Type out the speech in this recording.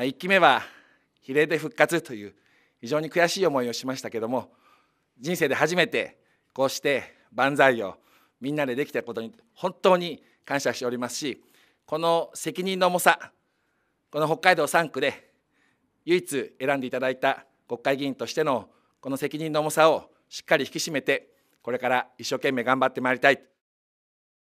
まあ、1期目は比例で復活という非常に悔しい思いをしましたけども人生で初めてこうして万歳をみんなでできたことに本当に感謝しておりますしこの責任の重さこの北海道3区で唯一選んでいただいた国会議員としてのこの責任の重さをしっかり引き締めてこれから一生懸命頑張ってまいりたい。